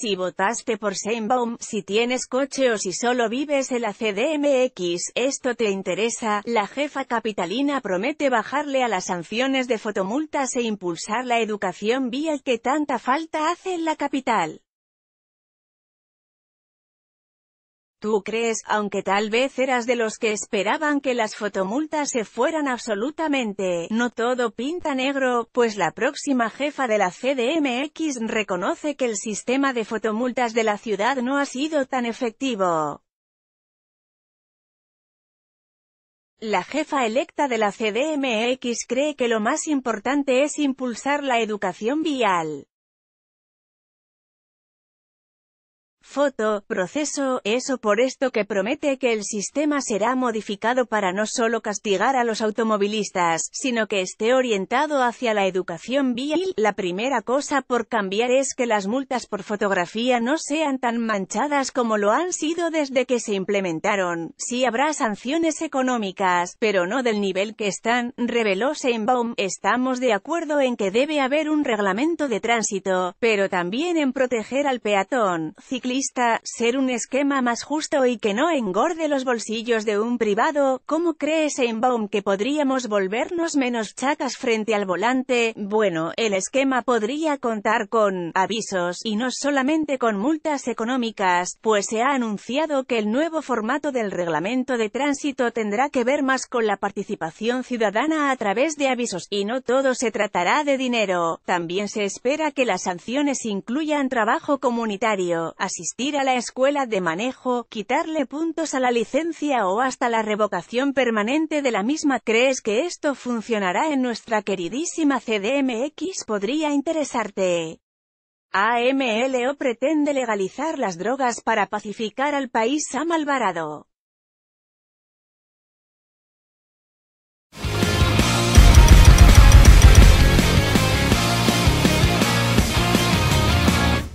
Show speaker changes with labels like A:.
A: si votaste por Seinbaum, si tienes coche o si solo vives en la CDMX, esto te interesa, la jefa capitalina promete bajarle a las sanciones de fotomultas e impulsar la educación vial que tanta falta hace en la capital. Tú crees, aunque tal vez eras de los que esperaban que las fotomultas se fueran absolutamente, no todo pinta negro, pues la próxima jefa de la CDMX reconoce que el sistema de fotomultas de la ciudad no ha sido tan efectivo. La jefa electa de la CDMX cree que lo más importante es impulsar la educación vial. Foto, proceso, eso por esto que promete que el sistema será modificado para no solo castigar a los automovilistas, sino que esté orientado hacia la educación vial. La primera cosa por cambiar es que las multas por fotografía no sean tan manchadas como lo han sido desde que se implementaron. Sí habrá sanciones económicas, pero no del nivel que están, reveló Seinbaum. Estamos de acuerdo en que debe haber un reglamento de tránsito, pero también en proteger al peatón, ciclista ser un esquema más justo y que no engorde los bolsillos de un privado, ¿cómo cree Seinbaum que podríamos volvernos menos chacas frente al volante? Bueno, el esquema podría contar con avisos, y no solamente con multas económicas, pues se ha anunciado que el nuevo formato del reglamento de tránsito tendrá que ver más con la participación ciudadana a través de avisos, y no todo se tratará de dinero. También se espera que las sanciones incluyan trabajo comunitario, asistencia a la escuela de manejo, quitarle puntos a la licencia o hasta la revocación permanente de la misma. ¿Crees que esto funcionará en nuestra queridísima CDMX? Podría interesarte. AMLO pretende legalizar las drogas para pacificar al país Sam Alvarado.